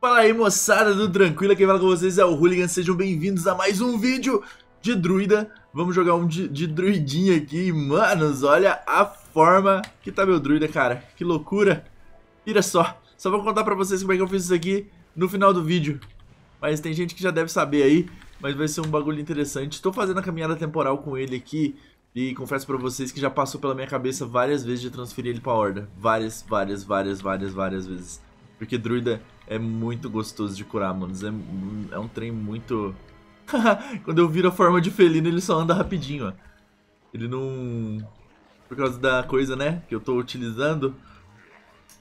Fala aí moçada do Tranquila, quem fala com vocês é o Hooligan, sejam bem-vindos a mais um vídeo de druida Vamos jogar um de, de druidinha aqui, manos, olha a forma que tá meu druida, cara, que loucura Mira só, só vou contar pra vocês como é que eu fiz isso aqui no final do vídeo Mas tem gente que já deve saber aí, mas vai ser um bagulho interessante Estou fazendo a caminhada temporal com ele aqui e confesso pra vocês que já passou pela minha cabeça várias vezes de transferir ele pra horda Várias, várias, várias, várias, várias vezes Porque druida é muito gostoso de curar, mano. É, é um trem muito. Quando eu viro a forma de felino, ele só anda rapidinho, ó. Ele não. Por causa da coisa, né? Que eu tô utilizando.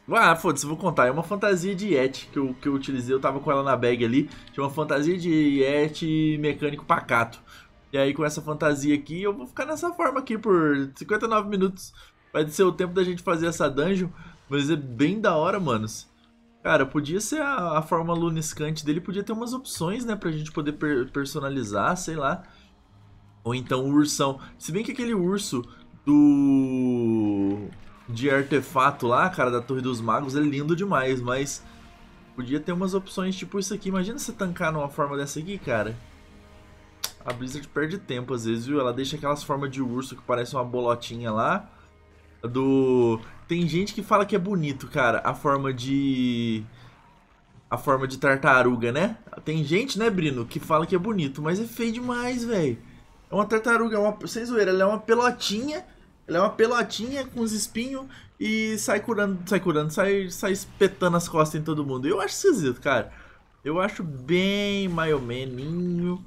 Ah, foda-se, vou contar. É uma fantasia de Yeti que eu, que eu utilizei. Eu tava com ela na bag ali. Tinha uma fantasia de Yeti mecânico pacato. E aí, com essa fantasia aqui, eu vou ficar nessa forma aqui por 59 minutos. Vai ser o tempo da gente fazer essa dungeon. Mas é bem da hora, manos. Cara, podia ser a, a forma luniscante dele, podia ter umas opções, né? Pra gente poder per personalizar, sei lá. Ou então o ursão. Se bem que aquele urso do. de artefato lá, cara, da Torre dos Magos, é lindo demais, mas. Podia ter umas opções tipo isso aqui. Imagina você tancar numa forma dessa aqui, cara. A Blizzard perde tempo às vezes, viu? Ela deixa aquelas formas de urso que parece uma bolotinha lá. Do. Tem gente que fala que é bonito, cara, a forma de. A forma de tartaruga, né? Tem gente, né, Brino, que fala que é bonito, mas é feio demais, velho. É uma tartaruga, é uma. Sem zoeira, ela é uma pelotinha. Ela é uma pelotinha com os espinhos e sai curando, sai curando, sai, sai espetando as costas em todo mundo. Eu acho esquisito, cara. Eu acho bem maiomeninho.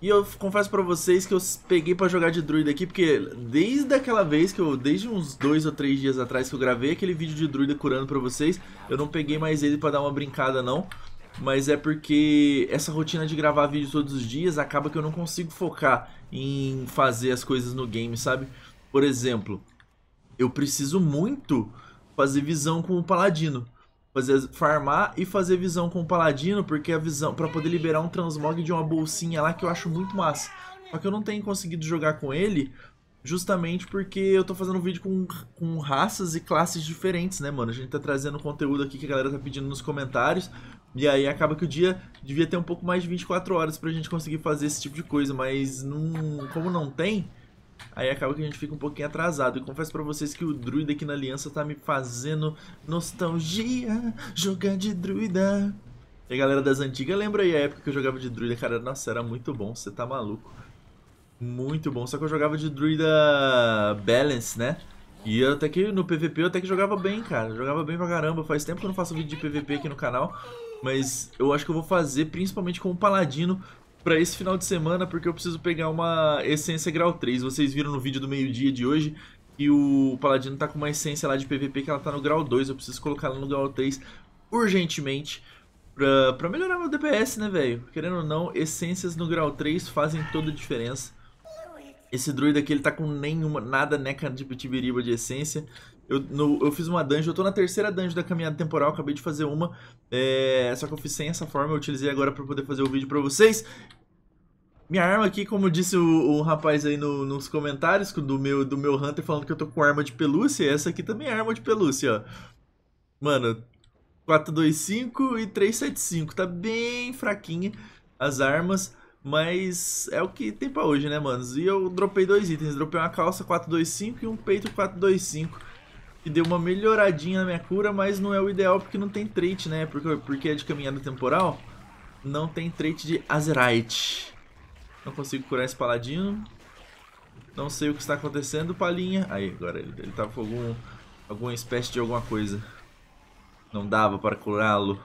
E eu confesso para vocês que eu peguei para jogar de druida aqui, porque desde aquela vez que eu, desde uns dois ou três dias atrás que eu gravei aquele vídeo de druida curando para vocês, eu não peguei mais ele para dar uma brincada não. Mas é porque essa rotina de gravar vídeo todos os dias acaba que eu não consigo focar em fazer as coisas no game, sabe? Por exemplo, eu preciso muito fazer visão com o paladino fazer farmar e fazer visão com o paladino, porque a visão para poder liberar um transmog de uma bolsinha lá que eu acho muito massa. Só que eu não tenho conseguido jogar com ele, justamente porque eu tô fazendo um vídeo com, com raças e classes diferentes, né, mano? A gente tá trazendo conteúdo aqui que a galera tá pedindo nos comentários. E aí acaba que o dia devia ter um pouco mais de 24 horas pra gente conseguir fazer esse tipo de coisa, mas não, como não tem, Aí acaba que a gente fica um pouquinho atrasado. E confesso para vocês que o druida aqui na aliança tá me fazendo nostalgia, jogar de druida. E a galera das antigas lembra aí a época que eu jogava de druida, cara, nossa, era muito bom, você tá maluco. Muito bom, só que eu jogava de druida balance, né? E até que no PVP eu até que jogava bem, cara. jogava bem pra caramba. Faz tempo que eu não faço vídeo de PVP aqui no canal. Mas eu acho que eu vou fazer principalmente com o Paladino, para esse final de semana, porque eu preciso pegar uma essência grau 3. Vocês viram no vídeo do meio-dia de hoje que o Paladino tá com uma essência lá de PVP que ela tá no grau 2. Eu preciso colocar ela no grau 3 urgentemente pra, pra melhorar meu DPS, né, velho? Querendo ou não, essências no grau 3 fazem toda a diferença. Esse druida aqui, ele tá com nenhuma, nada neca né, de pitibiriba de essência. Eu, no, eu fiz uma dungeon, eu tô na terceira dungeon da caminhada temporal, acabei de fazer uma. É, só que eu fiz sem essa forma, eu utilizei agora pra poder fazer o vídeo pra vocês. Minha arma aqui, como disse o, o rapaz aí no, nos comentários do meu, do meu Hunter falando que eu tô com arma de pelúcia, essa aqui também é arma de pelúcia, ó. Mano, 425 e 375, tá bem fraquinha as armas, mas é o que tem pra hoje, né, manos? E eu dropei dois itens, dropei uma calça 425 e um peito 425 que deu uma melhoradinha na minha cura, mas não é o ideal porque não tem trait, né? Porque, porque é de caminhada temporal, não tem trait de Azerite. Não consigo curar esse paladino. Não sei o que está acontecendo, palinha. Aí, agora ele, ele tava com algum, alguma espécie de alguma coisa. Não dava para curá-lo.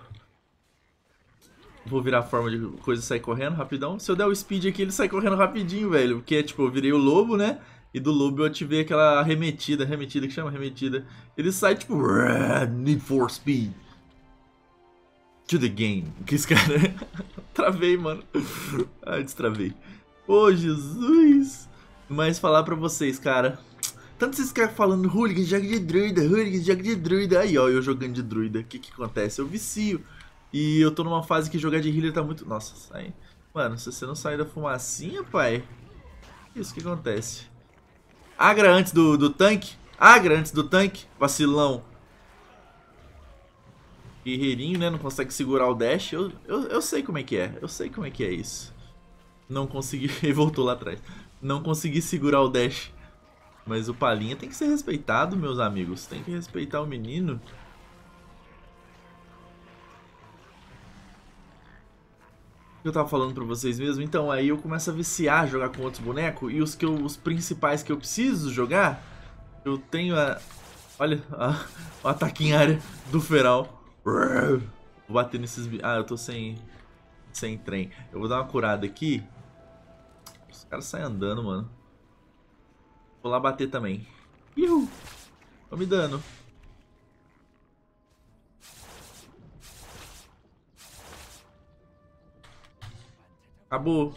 Vou virar a forma de coisa sair correndo rapidão. Se eu der o speed aqui, ele sai correndo rapidinho, velho. Porque, tipo, eu virei o lobo, né? e do Lobo eu ativei aquela arremetida, arremetida, que chama arremetida. Ele sai tipo, Need for Speed. To the game. Que esse cara. Travei, mano. ah, destravei. Ô, oh, Jesus. Mas falar pra vocês, cara. Tanto vocês caras falando, hooligan, joga de druida, hooligan, joga de druida. Aí, ó, eu jogando de druida. O que que acontece? Eu vicio. E eu tô numa fase que jogar de healer tá muito... Nossa, sai. Mano, se você não sair da fumacinha, pai... Isso que acontece. Agra antes do, do tanque. Agra antes do tanque. Vacilão. Guerreirinho, né? Não consegue segurar o dash. Eu, eu, eu sei como é que é. Eu sei como é que é isso. Não consegui... Ele voltou lá atrás. Não consegui segurar o dash. Mas o Palinha tem que ser respeitado, meus amigos. Tem que respeitar o menino. eu tava falando pra vocês mesmo, então aí eu começo a viciar jogar com outros bonecos e os, que eu, os principais que eu preciso jogar, eu tenho a... Olha, a, o ataque em área do feral. Vou bater nesses... Ah, eu tô sem... Sem trem. Eu vou dar uma curada aqui. Os caras saem andando, mano. Vou lá bater também. Ihu! Tô me dando. Acabou.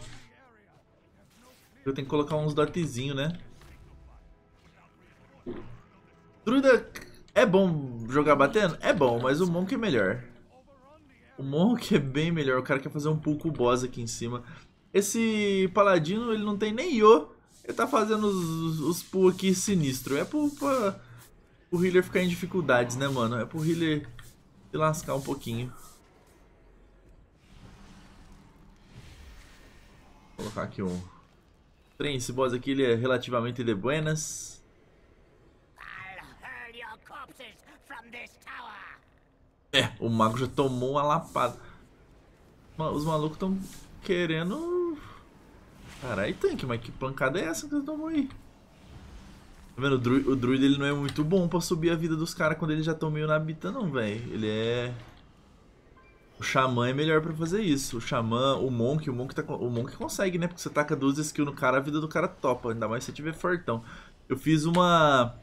Eu tenho que colocar uns dotzinho, né? Druida é bom jogar batendo? É bom, mas o Monk é melhor. O Monk é bem melhor. O cara quer fazer um pull com o boss aqui em cima. Esse Paladino, ele não tem nem Yo. Ele tá fazendo os, os pull aqui sinistro. É pro, pra, pro healer ficar em dificuldades, né, mano? É pro healer se lascar um pouquinho. colocar aqui um trem. Esse boss aqui ele é relativamente de buenas. É, o mago já tomou uma lapada. Os malucos estão querendo... Caralho, tanque, mas que pancada é essa que você tomou aí? Tá vendo? O, dru o druid ele não é muito bom pra subir a vida dos caras quando eles já estão meio na bita não, velho. Ele é... O Xamã é melhor para fazer isso. O Xamã, o Monk, o Monk, tá, o Monk consegue, né? Porque você taca duas skills no cara, a vida do cara topa. Ainda mais se você tiver fortão. Eu fiz uma...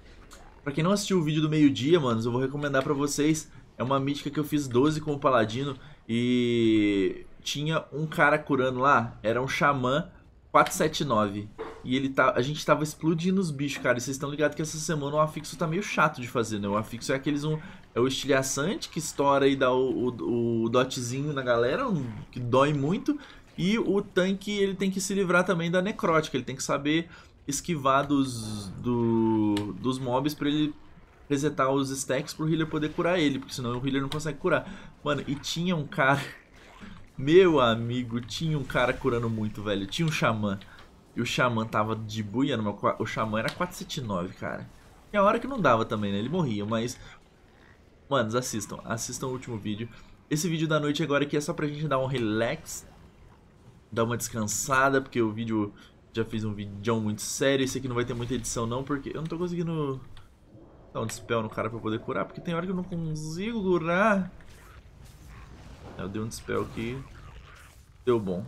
Pra quem não assistiu o vídeo do meio-dia, manos, eu vou recomendar para vocês. É uma mítica que eu fiz 12 com o Paladino e... Tinha um cara curando lá, era um Xamã 479. E ele tá, a gente tava explodindo os bichos, cara. E vocês estão ligados que essa semana o afixo tá meio chato de fazer, né? O afixo é aqueles um, é o estilhaçante que estoura e dá o, o, o dotzinho na galera, um, que dói muito. E o tanque ele tem que se livrar também da necrótica, ele tem que saber esquivar dos, do, dos mobs para ele resetar os stacks pro healer poder curar ele, porque senão o healer não consegue curar. Mano, e tinha um cara. Meu amigo, tinha um cara curando muito, velho. Tinha um xamã. E o xamã tava de buia no meu. O xamã era 479, cara. E a hora que não dava também, né? Ele morria, mas Manos, assistam, assistam o último vídeo. Esse vídeo da noite agora aqui é só pra gente dar um relax, dar uma descansada, porque o vídeo já fiz um vídeo muito sério. Esse aqui não vai ter muita edição não, porque eu não tô conseguindo dar um dispel no cara pra poder curar, porque tem hora que eu não consigo curar. Eu dei um dispel aqui. Deu bom.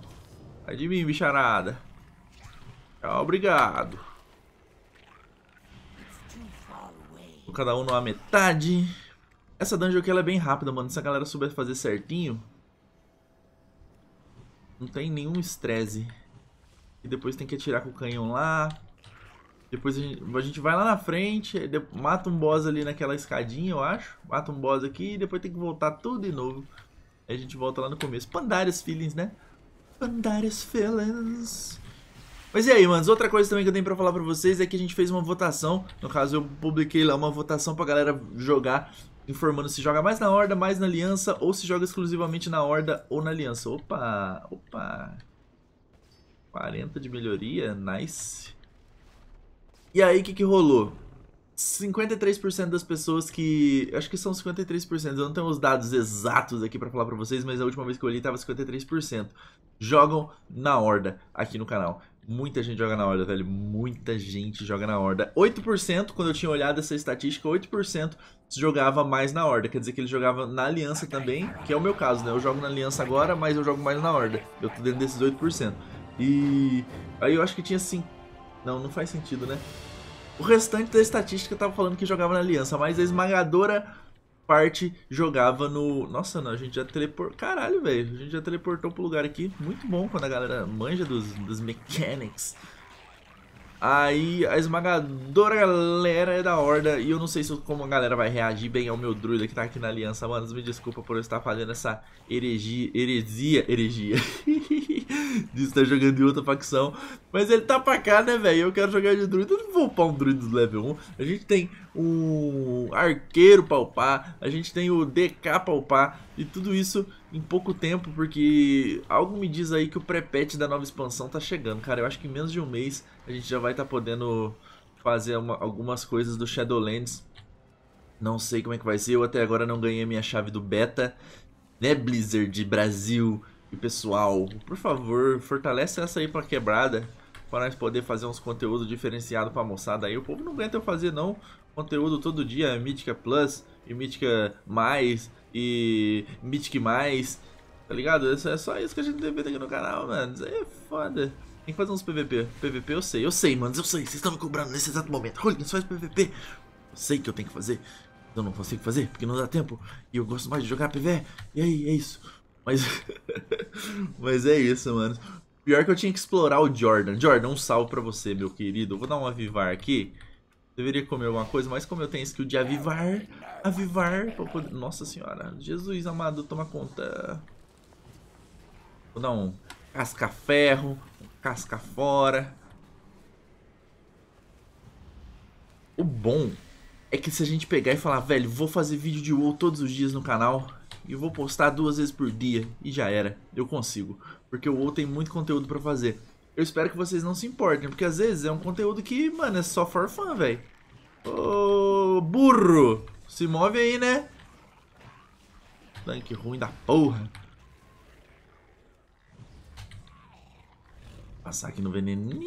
Sai de mim, bicharada. Obrigado. Cada um numa metade. Essa dungeon aqui ela é bem rápida, mano. Se a galera souber fazer certinho, não tem nenhum estresse. E depois tem que atirar com o canhão lá. Depois a gente, a gente vai lá na frente, mata um boss ali naquela escadinha, eu acho. Mata um boss aqui e depois tem que voltar tudo de novo. Aí a gente volta lá no começo. Pandarius Feelings, né? Pandarius Feelings. Mas e aí, mano Outra coisa também que eu tenho pra falar pra vocês é que a gente fez uma votação. No caso, eu publiquei lá uma votação pra galera jogar informando se joga mais na horda, mais na aliança, ou se joga exclusivamente na horda ou na aliança. Opa, opa. 40 de melhoria, nice. E aí, o que, que rolou? 53% das pessoas que... Acho que são 53%, eu não tenho os dados exatos aqui pra falar pra vocês, mas a última vez que eu olhei tava 53%. Jogam na horda aqui no canal. Muita gente joga na horda, velho. Muita gente joga na horda. 8%, quando eu tinha olhado essa estatística, 8% jogava mais na horda. Quer dizer que ele jogava na aliança também, que é o meu caso, né? Eu jogo na aliança agora, mas eu jogo mais na horda. Eu tô dentro desses 8%. E aí eu acho que tinha sim. Não, não faz sentido, né? O restante da estatística tava falando que jogava na aliança, mas a esmagadora parte jogava no. Nossa, não, a gente já teleportou. Caralho, velho. A gente já teleportou pro lugar aqui. Muito bom quando a galera manja dos, dos mechanics. Aí a esmagadora galera é da horda e eu não sei se como a galera vai reagir bem ao meu druida que tá aqui na aliança, mano. Me desculpa por eu estar fazendo essa heregia, heresia, heregia. de estar jogando em outra facção. Mas ele tá pra cá, né, velho? Eu quero jogar de druida, eu não vou upar um druida do level 1. A gente tem um arqueiro pra upar, a gente tem o DK pra upar e tudo isso em pouco tempo, porque algo me diz aí que o pré-patch da nova expansão tá chegando, cara. Eu acho que em menos de um mês a gente já vai estar tá podendo fazer uma, algumas coisas do Shadowlands. Não sei como é que vai ser, eu até agora não ganhei minha chave do beta. Né, Blizzard Brasil e pessoal, por favor, fortalece essa aí pra quebrada. Pra nós poder fazer uns conteúdos diferenciados pra moçada aí. O povo não aguenta eu fazer, não. Conteúdo todo dia, Mítica Plus e Mítica Mais e mítica Mais. Tá ligado? É só é isso que a gente deve ter aqui no canal, mano. Isso aí é foda. Tem que fazer uns PVP. PVP eu sei, eu sei, mano, eu sei. Vocês estão me cobrando nesse exato momento. Olha, só faz PVP. Eu sei que eu tenho que fazer. Eu não consigo fazer, porque não dá tempo. E eu gosto mais de jogar pvp. E aí, é isso. Mas... Mas é isso, mano. Pior que eu tinha que explorar o Jordan. Jordan, um salve pra você, meu querido. Eu vou dar um avivar aqui. Deveria comer alguma coisa, mas como eu tenho skill de avivar... Avivar pra poder... Nossa senhora. Jesus amado, toma conta. Vou dar um casca-ferro casca fora. O bom é que se a gente pegar e falar, velho, vou fazer vídeo de WoW todos os dias no canal e vou postar duas vezes por dia e já era, eu consigo, porque o WoW tem muito conteúdo para fazer. Eu espero que vocês não se importem, porque às vezes é um conteúdo que, mano, é só for fun, velho. Ô, burro, se move aí, né? Tanque ruim da porra. Passar aqui no veneninho.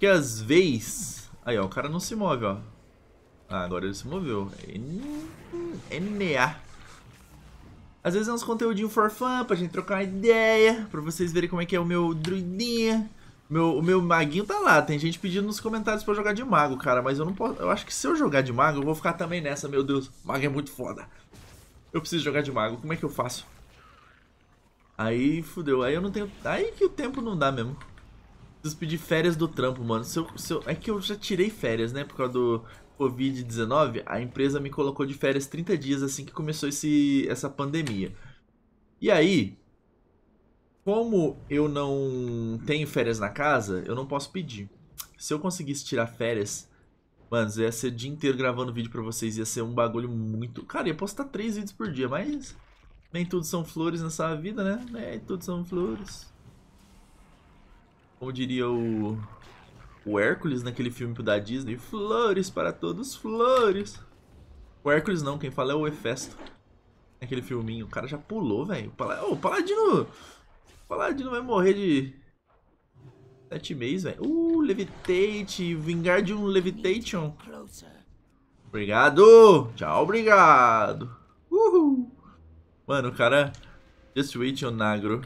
Que às vezes... Aí, ó, o cara não se move, ó. Ah, agora ele se moveu. NA. Às vezes é uns conteúdinho for fun, pra gente trocar uma ideia, pra vocês verem como é que é o meu druidinha. Meu, o meu maguinho tá lá, tem gente pedindo nos comentários pra eu jogar de mago, cara, mas eu não posso... Eu acho que se eu jogar de mago, eu vou ficar também nessa, meu Deus. Mago é muito foda. Eu preciso jogar de mago, como é que eu faço? Aí fudeu. Aí eu não tenho. Aí que o tempo não dá mesmo. Preciso pedir férias do trampo, mano. Se eu, se eu... É que eu já tirei férias, né? Por causa do Covid-19. A empresa me colocou de férias 30 dias assim que começou esse... essa pandemia. E aí. Como eu não tenho férias na casa, eu não posso pedir. Se eu conseguisse tirar férias. Mano, eu ia ser o dia inteiro gravando vídeo pra vocês. Ia ser um bagulho muito. Cara, ia postar três vídeos por dia, mas. Nem tudo são flores nessa vida, né? Nem tudo são flores. Como diria o, o Hércules naquele filme da Disney, flores para todos, flores. O Hércules não, quem fala é o Hefesto. Naquele filminho, o cara já pulou, velho. O Paladino... O Paladino vai morrer de... Sete meses, velho. Uh, Levitate, vingar de um Levitation. Obrigado! Tchau, obrigado! Mano, o cara... Just wait, o Nagro.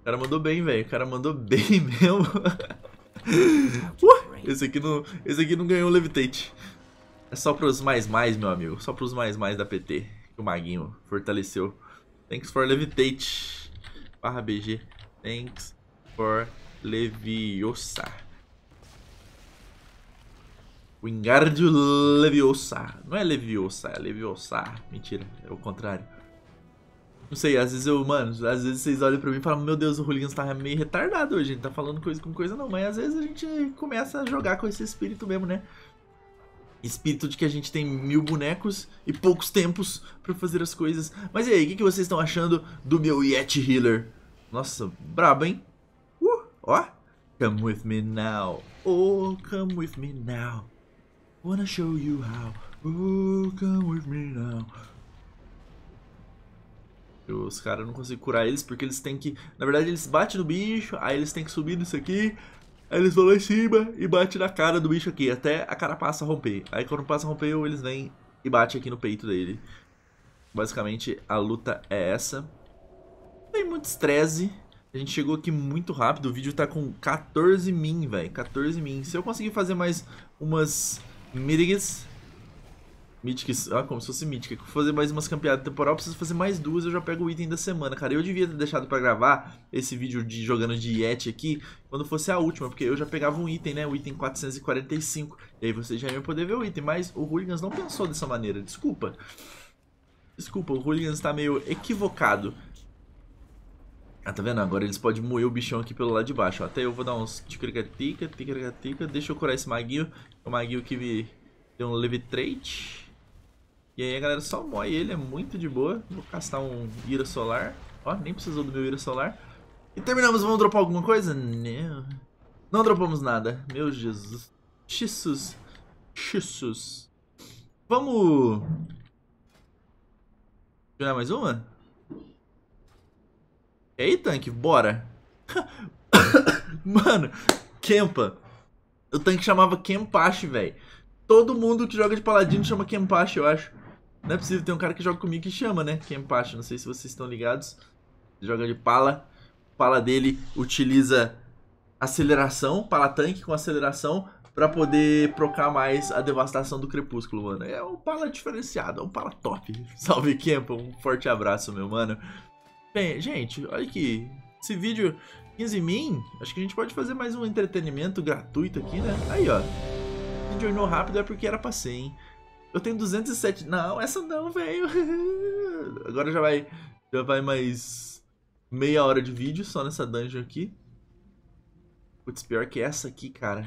O cara mandou bem, velho. O cara mandou bem mesmo. uh, esse, aqui não, esse aqui não ganhou Levitate. É só pros mais mais, meu amigo. Só pros mais mais da PT. Que o Maguinho fortaleceu. Thanks for Levitate. Barra BG. Thanks for Leviosa. Wingardio Leviosa. Não é Leviosa, é Leviosa. Mentira, é o contrário. Não sei, às vezes eu, mano, às vezes vocês olham pra mim e falam, meu Deus, o Hooligans tá meio retardado hoje, ele tá falando coisa com coisa não, mas às vezes a gente começa a jogar com esse espírito mesmo, né? espírito de que a gente tem mil bonecos e poucos tempos para fazer as coisas. Mas e aí, o que, que, vocês estão achando do meu Yeti Healer? Nossa, brabo, hein? Uh, ó. Come with me now. Oh, come with me now. Wanna show you how. come with me now. Os caras não conseguem curar eles porque eles têm que. Na verdade, eles batem no bicho, aí eles têm que subir nisso aqui. Aí eles vão lá em cima e batem na cara do bicho aqui, até a cara passa a romper. Aí quando passa a romper, eles vêm e batem aqui no peito dele. Basicamente, a luta é essa. Tem muito estresse. A gente chegou aqui muito rápido. O vídeo tá com 14 min, velho. 14 min. Se eu conseguir fazer mais umas Mítiques. Mítiques. Ah, como se fosse mítica. Vou fazer mais umas campeadas temporal. Preciso fazer mais duas. Eu já pego o item da semana, cara. Eu devia ter deixado pra gravar esse vídeo de jogando de Yeti aqui. Quando fosse a última. Porque eu já pegava um item, né? O item 445. E aí vocês já iam poder ver o item. Mas o Hooligans não pensou dessa maneira. Desculpa. Desculpa, o Hooligans tá meio equivocado. Ah, tá vendo? Agora eles podem moer o bichão aqui pelo lado de baixo. Ó. Até eu vou dar uns ticaricatica, ticaricatica. Deixa eu curar esse maguinho. O maguinho que me deu um levitrate. E aí a galera só moe ele, é muito de boa. Vou castar um Ira Solar. Ó, nem precisou do meu Ira Solar. E terminamos, vamos dropar alguma coisa? Não. Não dropamos nada. Meu Jesus. chissus chissus Vamos... Jogar mais uma? E aí, tanque, bora. Mano, Kempa. O tanque chamava Kempache, velho. Todo mundo que joga de paladino chama Kempache, eu acho. Não é possível, tem um cara que joga comigo que chama, né? Kempache, não sei se vocês estão ligados. Joga de pala. O pala dele utiliza aceleração, pala tanque com aceleração, para poder procar mais a devastação do crepúsculo, mano. É um pala diferenciado, é um pala top. Salve, Kempa, um forte abraço, meu mano. Bem, gente, olha aqui. Esse vídeo 15 min, acho que a gente pode fazer mais um entretenimento gratuito aqui, né? Aí, ó. Se no rápido é porque era pra ser, hein? Eu tenho 207... Não, essa não, velho. Agora já vai... Já vai mais... Meia hora de vídeo só nessa dungeon aqui. Putz, pior que essa aqui, cara.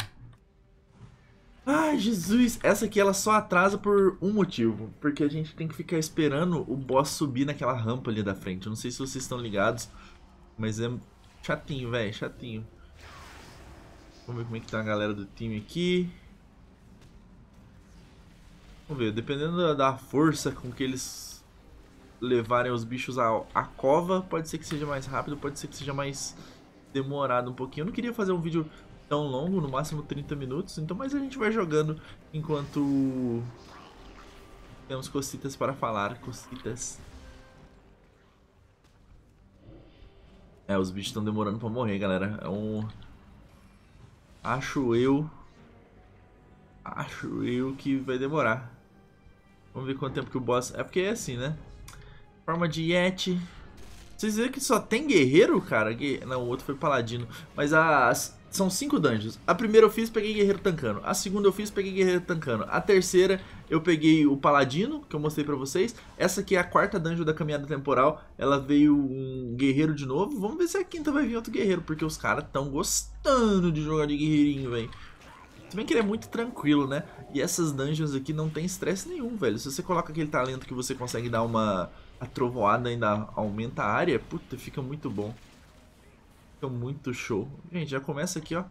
Ai, Jesus! Essa aqui ela só atrasa por um motivo. Porque a gente tem que ficar esperando o boss subir naquela rampa ali da frente. Eu não sei se vocês estão ligados, mas é chatinho, velho. Chatinho. Vamos ver como é que tá a galera do time aqui. Vamos ver. Dependendo da, força com que eles levarem os bichos à, à cova, pode ser que seja mais rápido, pode ser que seja mais demorado um pouquinho. Eu não queria fazer um vídeo tão longo, no máximo 30 minutos. Então, mas a gente vai jogando enquanto temos cositas para falar, cositas. É, os bichos estão demorando para morrer, galera. É um acho eu acho eu que vai demorar. Vamos ver quanto tempo que o boss... É porque é assim, né? Forma de Yeti. Vocês viram que só tem guerreiro, cara? Não, o outro foi paladino. Mas as, são cinco dungeons. A primeira eu fiz, peguei guerreiro tancando. A segunda eu fiz, peguei guerreiro tancando. A terceira eu peguei o paladino, que eu mostrei pra vocês. Essa aqui é a quarta dungeon da caminhada temporal. Ela veio um guerreiro de novo. Vamos ver se a quinta vai vir outro guerreiro, porque os caras tão gostando de jogar de guerreirinho, velho. Se bem que ele é muito tranquilo, né? E essas dungeons aqui não tem estresse nenhum, velho. Se você coloca aquele talento que você consegue dar uma a trovoada ainda aumenta a área, puta, fica muito bom. Fica muito show. Gente, já começa aqui, ó.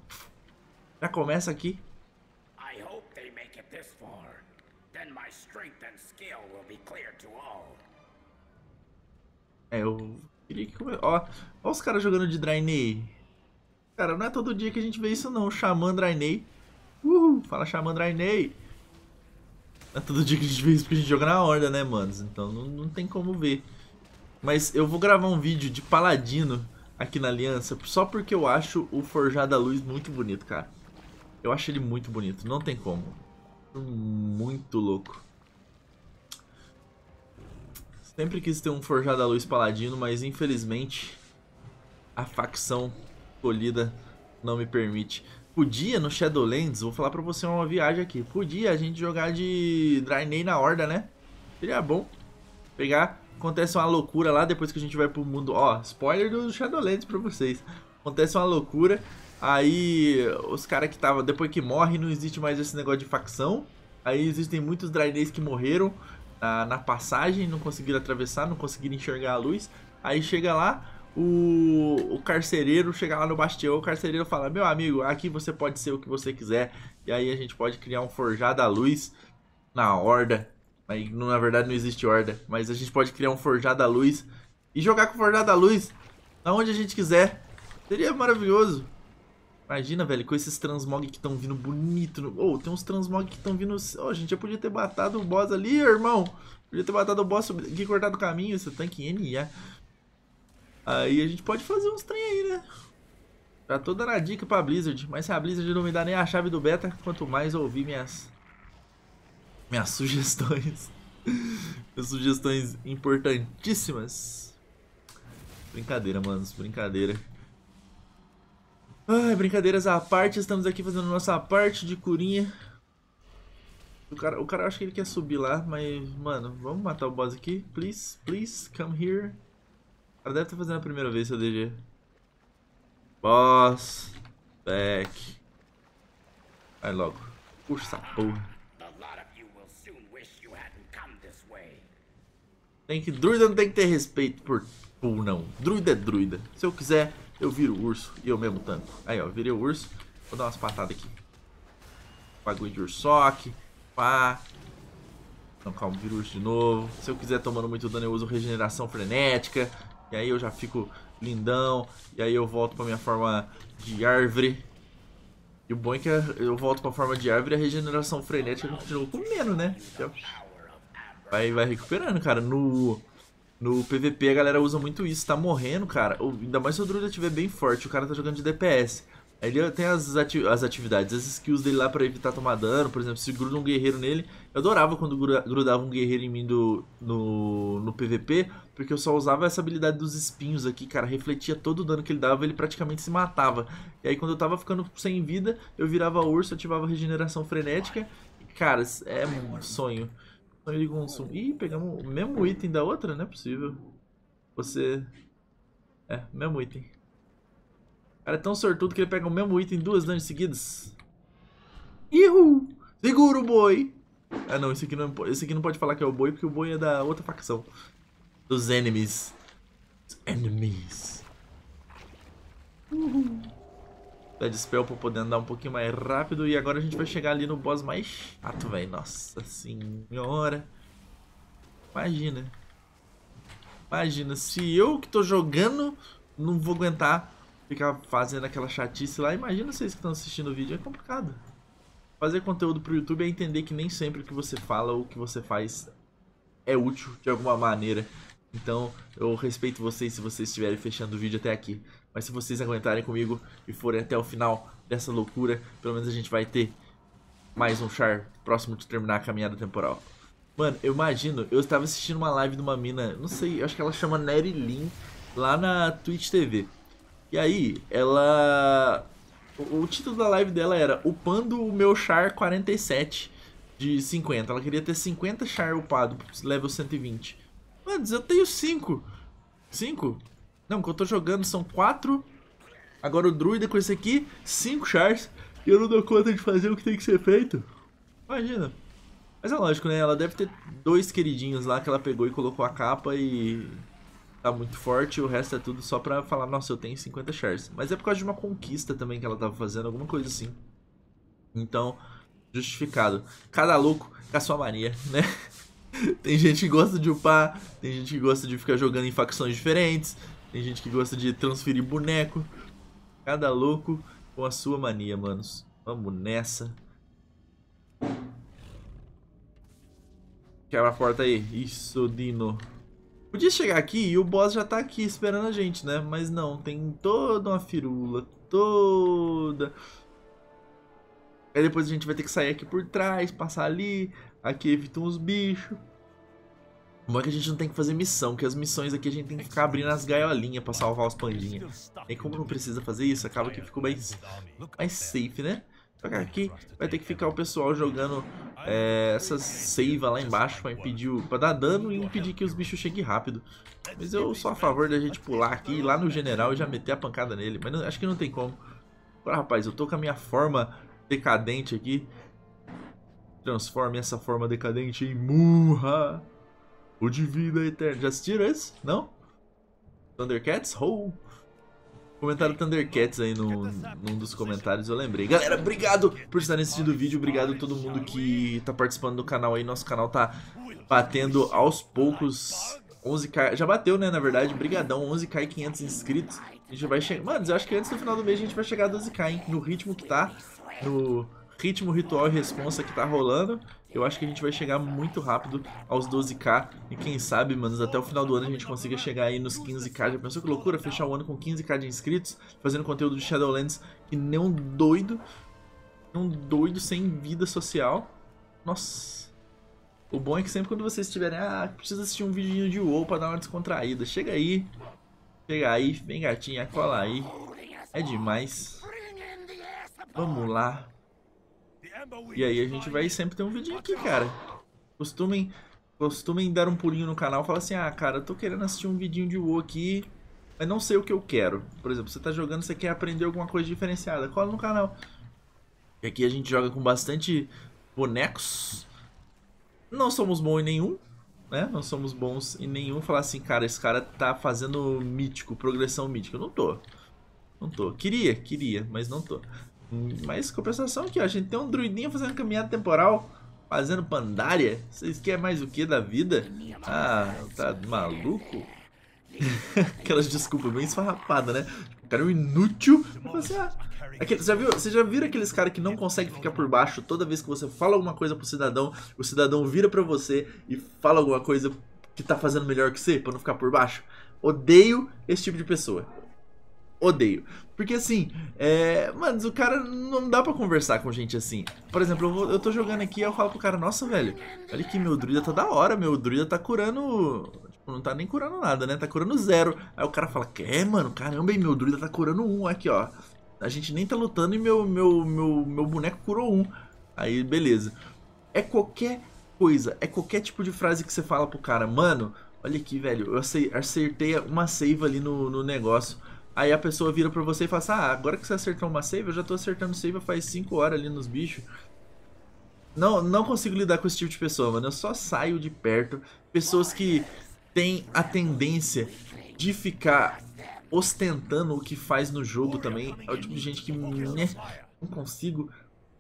Já começa aqui. I hope they make it this far. Then my strength and skill will be clear to all. É, eu queria que... Ó, ó os caras jogando de Drainei. Cara, não é todo dia que a gente vê isso não. Xamã Drainei. Uhul, fala Xamã Drainei. Não é todo dia que a gente vê isso porque a gente joga na horda, né, manos? Então não, não tem como ver. Mas eu vou gravar um vídeo de Paladino aqui na aliança só porque eu acho o Forjado da Luz muito bonito, cara. Eu acho ele muito bonito, não tem como. Muito louco. Sempre quis ter um Forjado da Luz Paladino, mas infelizmente a facção escolhida não me permite. Podia no Shadowlands, vou falar pra você uma viagem aqui, podia a gente jogar de Draenei na Horda, né? Seria bom pegar acontece uma loucura lá depois que a gente vai pro mundo. Ó, spoiler do Shadowlands pra vocês. Acontece uma loucura. Aí os caras que tava. Depois que morre, não existe mais esse negócio de facção. Aí existem muitos Draenei's que morreram na, ah, na passagem, não conseguiram atravessar, não conseguiram enxergar a luz. Aí chega lá, o, o carcereiro chega lá no bastião, o carcereiro fala: Meu amigo, aqui você pode ser o que você quiser. E aí a gente pode criar um forjado à luz na horda Aí, na verdade, não existe horda. Mas a gente pode criar um forjado à luz e jogar com o forjado à luz aonde a gente quiser. Seria maravilhoso. Imagina, velho, com esses transmog que estão vindo bonito. Ô, Oh, tem uns transmog que estão vindo... Oh, a gente já podia ter matado o boss ali, irmão. Podia ter matado o boss aqui, cortado o caminho. Esse tanque NA. Aí a gente pode fazer uns trem aí, né? Já tô dando a dica pra Blizzard. Mas se a Blizzard não me dá nem a chave do beta, quanto mais ouvir minhas minhas sugestões. minhas sugestões importantíssimas. Brincadeira, manos, brincadeira. Ai, brincadeiras à parte, estamos aqui fazendo nossa parte de curinha. O cara, o cara acha que ele quer subir lá, mas, mano, vamos matar o boss aqui? Please, please, come here. O cara deve estar tá fazendo a primeira vez, seu DG. Boss, back. Vai logo. Puxa essa porra. Tem que, druida não tem que ter respeito por não. Druida é druida. Se eu quiser, eu viro urso e eu mesmo tanto. Aí, ó, virei o urso. Vou dar umas patadas aqui. Bagulho de ursoque. Pá. Então, calma, viro urso de novo. Se eu quiser tomando muito dano, eu uso regeneração frenética. E aí eu já fico lindão. E aí eu volto pra minha forma de árvore. E o bom é que eu volto pra forma de árvore e a regeneração frenética continua comendo, né? Já vai, vai recuperando, cara. No, no PVP a galera usa muito isso, tá morrendo, cara. ainda mais se o druida estiver bem forte, o cara tá jogando de DPS. Aí ele tem as, ati as atividades, as skills dele lá pra evitar tomar dano, por exemplo, se gruda um guerreiro nele. Eu adorava quando grudava um guerreiro em mim do, no, no PVP, porque eu só usava essa habilidade dos espinhos aqui, cara. Refletia todo o dano que ele dava, ele praticamente se matava. E aí quando eu tava ficando sem vida, eu virava urso, ativava regeneração frenética. E, cara, é um sonho. Sangue de consumo. Ih, pegamos o mesmo item da outra? Não é possível. Você... É, mesmo item. O cara é tão sortudo que ele pega o mesmo item duas vezes seguidas. Ihu! Segura o boi! Ah não, esse aqui não, é esse aqui não pode falar que é o boi, porque o boi é da outra facção. Dos enemies. Dos enemies. Uhul da Dispel pra poder andar um pouquinho mais rápido. E agora a gente vai chegar ali no boss mais chato, velho. Nossa senhora. Imagina. Imagina, se eu que tô jogando não vou aguentar ficar fazendo aquela chatice lá. Imagina vocês que estão assistindo o vídeo, é complicado. Fazer conteúdo pro YouTube é entender que nem sempre o que você fala ou o que você faz é útil de alguma maneira. Então, eu respeito vocês se vocês estiverem fechando o vídeo até aqui. Mas se vocês aguentarem comigo e forem até o final dessa loucura, pelo menos a gente vai ter mais um char próximo de terminar a caminhada temporal. Mano, eu imagino, eu estava assistindo uma live de uma mina, não sei, acho que ela chama Nery Lin lá na Twitch TV. E aí, ela... O, título da live dela era Upando o meu char 47 de 50. Ela queria ter 50 char upado, level 120. Mano, eu tenho 5. 5? Não, que eu tô jogando são quatro. Agora o druida com esse aqui, cinco chars. E eu não dou conta de fazer o que tem que ser feito. Imagina. Mas é lógico, né? Ela deve ter dois queridinhos lá que ela pegou e colocou a capa e... Tá muito forte, o resto é tudo só pra falar, nossa, eu tenho 50 chars. Mas é por causa de uma conquista também que ela tava fazendo, alguma coisa assim. Então, justificado. Cada louco com a sua mania, né? tem gente que gosta de upar, tem gente que gosta de ficar jogando em facções diferentes, tem gente que gosta de transferir boneco. Cada louco com a sua mania, manos. Vamos nessa. Quebra a porta aí. Isso, Dino. Podia chegar aqui e o boss já tá aqui esperando a gente, né? Mas não, tem toda uma firula, toda... Aí depois a gente vai ter que sair aqui por trás, passar ali, aqui evita uns bichos. Como é que a gente não tem que fazer missão? Porque as missões aqui a gente tem que ficar abrindo as gaiolinhas pra salvar os pandinhas. E como não precisa fazer isso, acaba que ficou mais, mais safe, né? Só que aqui vai ter que ficar o pessoal jogando é, essa seiva lá embaixo pra, impedir o, pra dar dano e impedir que os bichos cheguem rápido. Mas eu sou a favor da gente pular aqui lá no general e já meter a pancada nele. Mas não, acho que não tem como. Agora, rapaz, eu tô com a minha forma decadente aqui. Transforme essa forma decadente em murra. O de vida Já assistiram esse? Não? Thundercats? Oh! Comentário Thundercats aí no, num dos comentários, eu lembrei. Galera, obrigado por estarem assistindo o vídeo, obrigado a todo mundo que tá participando do canal aí. Nosso canal tá batendo aos poucos 11k, já bateu né, na verdade, brigadão, 11k e 500 inscritos. A gente vai chegar, mano, eu acho que antes do final do mês a gente vai chegar a 12k, hein, no ritmo que tá, no ritmo ritual e responsa que tá rolando eu acho que a gente vai chegar muito rápido aos 12k e quem sabe, mano até o final do ano a gente consiga chegar aí nos 15k. Já pensou que loucura fechar o ano com 15k de inscritos, fazendo conteúdo de Shadowlands que nem um doido, um doido sem vida social. Nossa. O bom é que sempre quando vocês estiverem, ah, precisa assistir um videozinho de WoW pra dar uma descontraída. Chega aí, chega aí, vem gatinha, cola aí. É demais. Vamos lá, e aí a gente vai sempre ter um vidinho aqui, cara. Costumem, costumem dar um pulinho no canal e falar assim, ah, cara, eu tô querendo assistir um vidinho de WoW aqui, mas não sei o que eu quero. Por exemplo, você tá jogando, você quer aprender alguma coisa diferenciada, cola no canal. E aqui a gente joga com bastante bonecos. Não somos bons em nenhum, né? Não somos bons em nenhum. Falar assim, cara, esse cara tá fazendo mítico, progressão mítica. Eu não tô. Não tô. Queria, queria, mas não tô. Mas compensação aqui, ó, a gente tem um druidinho fazendo caminhada temporal, fazendo pandária. Vocês querem mais o que da vida? Ah, tá maluco? Aquelas desculpas bem esfarrapadas, né? O cara é um inútil. Você, assim, ah, aquele, já viu, você já viu aqueles caras que não conseguem ficar por baixo toda vez que você fala alguma coisa pro cidadão, o cidadão vira pra você e fala alguma coisa que tá fazendo melhor que você, pra não ficar por baixo? Odeio esse tipo de pessoa odeio. Porque assim, é. Mano, o cara não dá para conversar com gente assim. Por exemplo, eu, vou, eu tô jogando aqui e eu falo pro cara, nossa, velho, olha que meu druida tá da hora, meu druida tá curando. Tipo, não tá nem curando nada, né? Tá curando zero. Aí o cara fala, que mano, caramba, e meu druida tá curando um aqui, ó. A gente nem tá lutando e meu, meu, meu, meu boneco curou um. Aí, beleza. É qualquer coisa, é qualquer tipo de frase que você fala pro cara, mano, olha aqui, velho, eu acertei uma seiva ali no, no negócio. Aí a pessoa vira pra você e fala assim, ah, agora que você acertou uma save, eu já tô acertando save faz 5 horas ali nos bichos. Não, não consigo lidar com esse tipo de pessoa, mano. Eu só saio de perto. Pessoas que têm a tendência de ficar ostentando o que faz no jogo também. É o tipo de gente que né, não consigo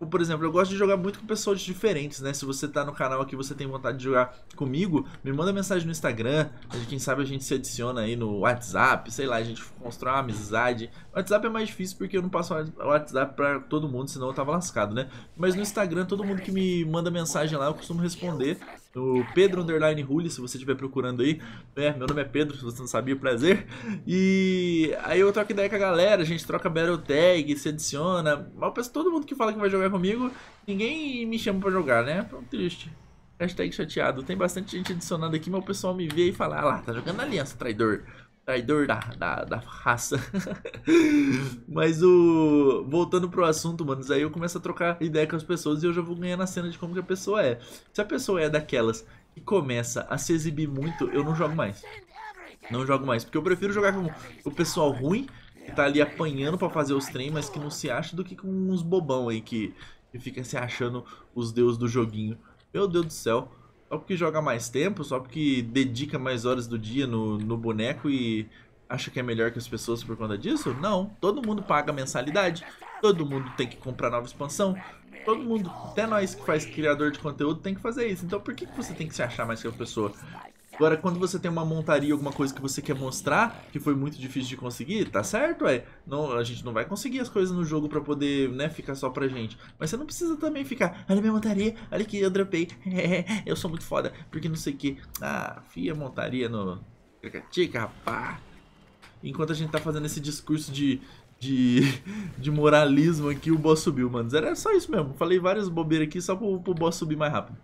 por exemplo, eu gosto de jogar muito com pessoas diferentes, né? Se você tá no canal aqui você tem vontade de jogar comigo, me manda mensagem no Instagram, quem sabe a gente se adiciona aí no WhatsApp, sei lá, a gente constrói uma amizade. O WhatsApp é mais difícil porque eu não passo o WhatsApp pra todo mundo, senão eu tava lascado, né? Mas no Instagram, todo mundo que me manda mensagem lá, eu costumo responder no Pedro Underline Rulli, se você estiver procurando aí. É, meu nome é Pedro, se você não sabia, prazer. E aí eu troco ideia com a galera, a gente troca Battle Tag, se adiciona. Mas todo mundo que fala que vai jogar comigo, ninguém me chama para jogar, né? Então, triste. Hashtag chateado. Tem bastante gente adicionando aqui, mas o pessoal me vê e fala, ah lá, tá jogando aliança, traidor traidor da, da, da raça. Mas o. Voltando pro assunto, mano, aí eu começo a trocar ideia com as pessoas e eu já vou ganhar na cena de como que a pessoa é. Se a pessoa é daquelas que começa a se exibir muito, eu não jogo mais. Não jogo mais. Porque eu prefiro jogar com o pessoal ruim, que tá ali apanhando para fazer os trem, mas que não se acha, do que com uns bobão aí que, que fica se achando os deuses do joguinho. Meu Deus do céu só porque joga mais tempo, só porque dedica mais horas do dia no, no boneco e acha que é melhor que as pessoas por conta disso? Não. Todo mundo paga mensalidade, todo mundo tem que comprar nova expansão, todo mundo, até nós que faz criador de conteúdo, tem que fazer isso. Então por que, que você tem que se achar mais que a pessoa? Agora, quando você tem uma montaria, alguma coisa que você quer mostrar, que foi muito difícil de conseguir, tá certo, é. Não, a gente não vai conseguir as coisas no jogo para poder, né, ficar só pra gente. Mas você não precisa também ficar, olha minha montaria, olha que eu dropei, eu sou muito foda, porque não sei o que. Ah, fia montaria no... Tica, rapá. Enquanto a gente tá fazendo esse discurso de, de, de moralismo aqui, o boss subiu, mano. Era só isso mesmo. Falei várias bobeiras aqui só pro, pro boss subir mais rápido.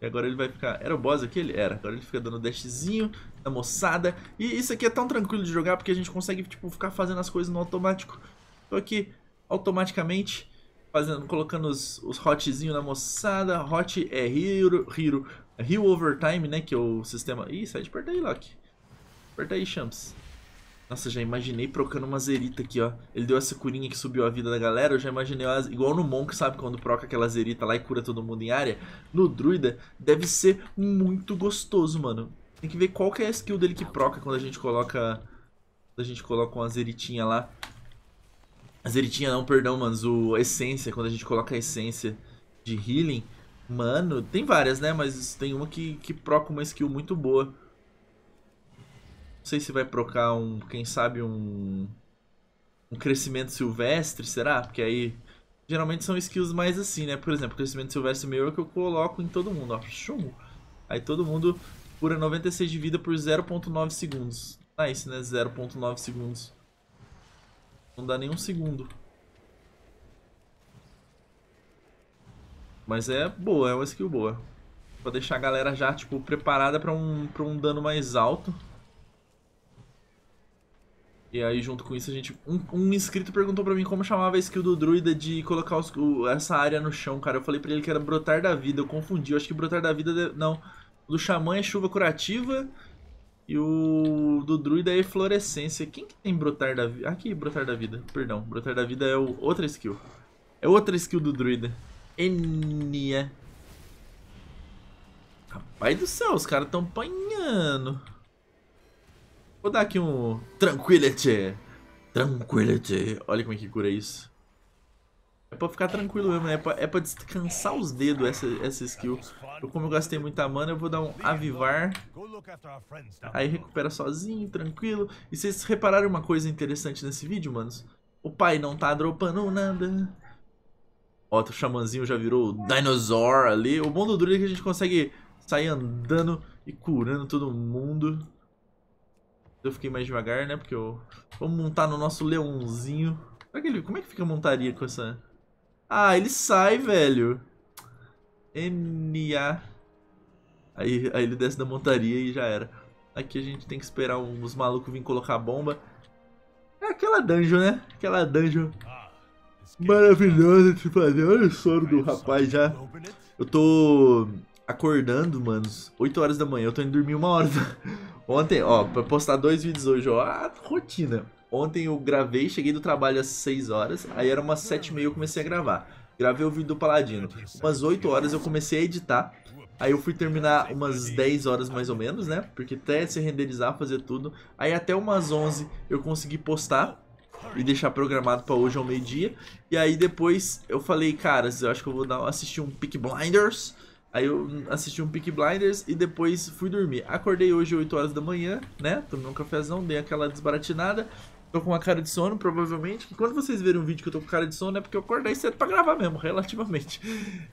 E agora ele vai ficar... Era o boss aquele? Era. Agora ele fica dando dashzinho da moçada. E isso aqui é tão tranquilo de jogar porque a gente consegue, tipo, ficar fazendo as coisas no automático. Tô aqui automaticamente fazendo, colocando os, os hotzinho na moçada. Hot é hero, hero, hero overtime, né? Que é o sistema... Ih, sai de perto aí, Loki. Aperta aí, Champs. Nossa, já imaginei procando uma zerita aqui, ó. Ele deu essa curinha que subiu a vida da galera. Eu já imaginei, igual no Monk, sabe? Quando proca aquela zerita lá e cura todo mundo em área. No Druida, deve ser muito gostoso, mano. Tem que ver qual que é a skill dele que proca quando a gente coloca... Quando a gente coloca uma zeritinha lá. A zeritinha não, perdão, mano. O essência, quando a gente coloca a essência de healing. Mano, tem várias, né? Mas tem uma que, que proca uma skill muito boa não sei se vai procar um, quem sabe, um, um crescimento silvestre, será? Porque aí geralmente são skills mais assim, né? Por exemplo, crescimento silvestre meu é que eu coloco em todo mundo, ó, chum. Aí todo mundo cura 96 de vida por 0.9 segundos. Nice, é né? 0.9 segundos. Não dá nenhum segundo. Mas é boa, é uma skill boa. Pra deixar a galera já, tipo, preparada pra um, pra um dano mais alto. E aí, junto com isso, a gente. Um, um inscrito perguntou para mim como chamava a skill do druida de colocar os, o, essa área no chão, cara. Eu falei para ele que era brotar da vida, eu confundi. Eu acho que brotar da vida. De... Não. Do xamã é chuva curativa. E o do druida é eflorescência. Quem que tem brotar da vida? Aqui, brotar da vida. Perdão. Brotar da vida é o... outra skill. É outra skill do druida. Enia. Rapaz do céu, os caras estão apanhando. Vou dar aqui um Tranquility. Tranquility. Olha como é que cura isso. É pra ficar tranquilo mesmo, né? É pra, é pra descansar os dedos essa, essa skill. Eu, como eu gastei muita mana, eu vou dar um avivar. Aí recupera sozinho, tranquilo. E vocês repararam uma coisa interessante nesse vídeo, manos? O pai não tá dropando nada. Ó, o xamãzinho já virou o Dinosaur ali. O bom do Druid é que a gente consegue sair andando e curando todo mundo. Eu fiquei mais devagar, né? Porque eu... Vamos montar no nosso leãozinho. É como é que fica a montaria com essa... Ah, ele sai, velho. N-A. Aí, aí ele desce da montaria e já era. Aqui a gente tem que esperar uns malucos vir colocar a bomba. É aquela dungeon, né? Aquela dungeon maravilhosa de fazer. Olha o soro do rapaz já. Eu tô acordando, manos, 8 horas da manhã. Eu tô indo dormir uma hora. Ontem, ó, pra postar dois vídeos hoje, ó, rotina. Ontem eu gravei, cheguei do trabalho às 6 horas, aí era umas 7 e meia eu comecei a gravar. Gravei o vídeo do Paladino. Umas 8 horas eu comecei a editar. Aí eu fui terminar umas 10 horas mais ou menos, né? Porque até se renderizar, fazer tudo. Aí até umas 11 eu consegui postar e deixar programado para hoje ao meio-dia. E aí depois eu falei, caras, eu acho que eu vou assistir um Peak Blinders Aí eu assisti um Peak Blinders e depois fui dormir. Acordei hoje 8 horas da manhã, né? Tomei um cafezão, dei aquela desbaratinada. Tô com uma cara de sono, provavelmente. quando vocês verem um vídeo que eu tô com cara de sono, é porque eu acordei cedo pra gravar mesmo, relativamente.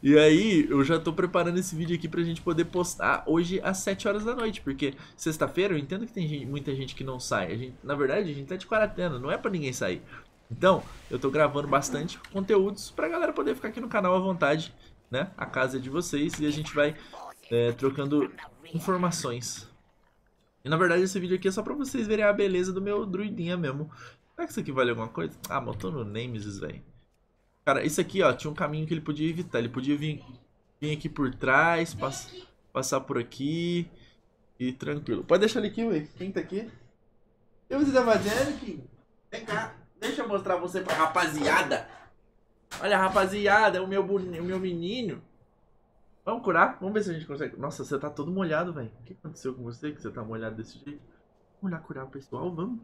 E aí, eu já tô preparando esse vídeo aqui pra gente poder postar hoje às 7 horas da noite. Porque sexta-feira eu entendo que tem gente, muita gente que não sai. Gente, na verdade, a gente tá de quarentena, não é pra ninguém sair. Então, eu tô gravando bastante conteúdos pra galera poder ficar aqui no canal à vontade né? A casa é de vocês e a gente vai é, trocando informações. E na verdade esse vídeo aqui é só pra vocês verem a beleza do meu druidinha mesmo. Será que isso aqui vale alguma coisa? Ah, botou no Nemesis, velho. Cara, isso aqui, ó, tinha um caminho que ele podia evitar. Ele podia vir, vir aqui por trás, pass, passar por aqui e tranquilo. Pode deixar ele aqui, velho. Quem tá aqui? O que você tá fazendo, Kim? Vem cá, deixa eu mostrar você pra rapaziada. Olha, rapaziada, o meu, boni... o meu menino. Vamos curar? Vamos ver se a gente consegue. Nossa, você tá todo molhado, velho. O que aconteceu com você que você tá molhado desse jeito? Vamos lá curar o pessoal, vamos.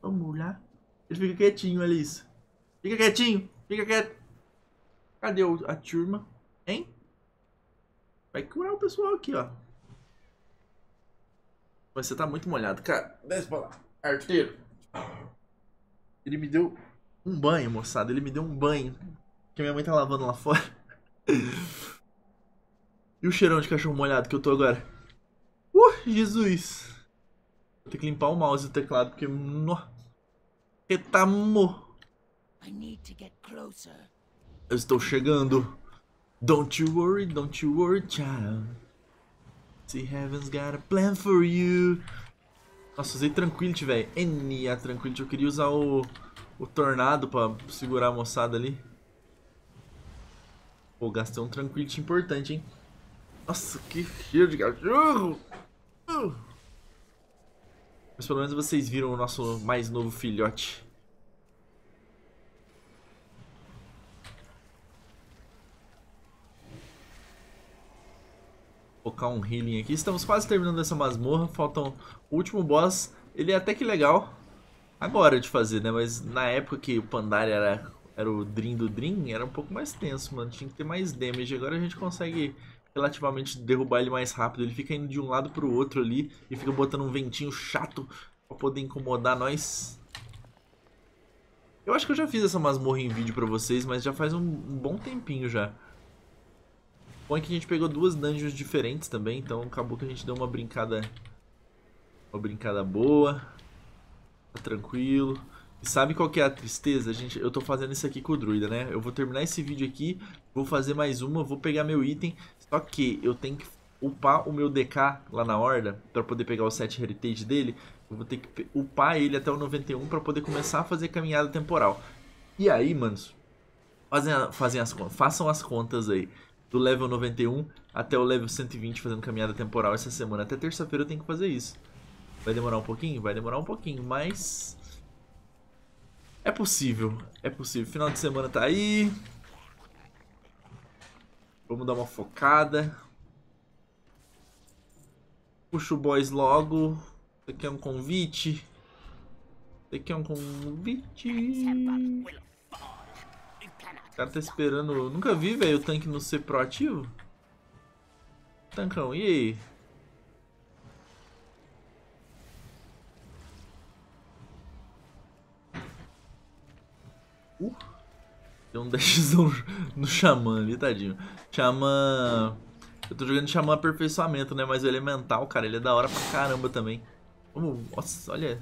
Vamos lá. Ele fica quietinho, olha isso. Fica quietinho, fica quieto. Cadê a turma? Hein? Vai curar o pessoal aqui, ó. Você tá muito molhado, cara. Desce pra lá. Arteiro. Ele me deu um banho, moçada. Ele me deu um banho. Que minha mãe tá lavando lá fora. e o cheirão de cachorro molhado que eu tô agora? Uh, Jesus. Vou ter que limpar o mouse e o teclado, porque... No... Etamo. Eu estou chegando. Don't you worry, don't you worry, child. See, heaven's got a plan for you. Nossa, usei Tranquility, velho. NA Tranquility. Eu queria usar o o tornado pra segurar a moçada ali. Pô, gastei um tranquility importante, hein? Nossa, que cheiro de cachorro! Uh! Mas pelo menos vocês viram o nosso mais novo filhote. Colocar um healing aqui. Estamos quase terminando essa masmorra. Faltam o último boss. Ele é até que legal agora de fazer, né? Mas na época que o Pandaria era, era o Dream do Dream, era um pouco mais tenso, mano. Tinha que ter mais damage. Agora a gente consegue relativamente derrubar ele mais rápido. Ele fica indo de um lado pro outro ali e fica botando um ventinho chato pra poder incomodar nós. Eu acho que eu já fiz essa masmorra em vídeo pra vocês, mas já faz um, um bom tempinho já. Bom é que a gente pegou duas dungeons diferentes também, então acabou que a gente deu uma brincada... Uma brincada boa. Tá tranquilo. E sabe qual que é a tristeza, gente? Eu tô fazendo isso aqui com o druida, né? Eu vou terminar esse vídeo aqui, vou fazer mais uma, vou pegar meu item. Só que eu tenho que upar o meu DK lá na horda para poder pegar o set heritage dele. Eu vou ter que upar ele até o 91 para poder começar a fazer caminhada temporal. E aí, manos, fazem, fazem as, façam as contas aí. Do level 91 até o level 120 fazendo caminhada temporal essa semana. Até terça-feira eu tenho que fazer isso. Vai demorar um pouquinho? Vai demorar um pouquinho, mas... É possível, é possível. Final de semana tá aí. Vamos dar uma focada. Puxa o boys logo. Isso aqui é um convite. Isso aqui é um convite. O cara tá esperando... nunca vi, velho, o tanque não ser proativo. Tancão, e aí? Uh, Tem um dashzão no Xamã ali, tadinho. Xamã... Eu tô jogando Xamã Aperfeiçoamento, né? Mas o Elemental, cara, ele é da hora pra caramba também. Uh, nossa, olha.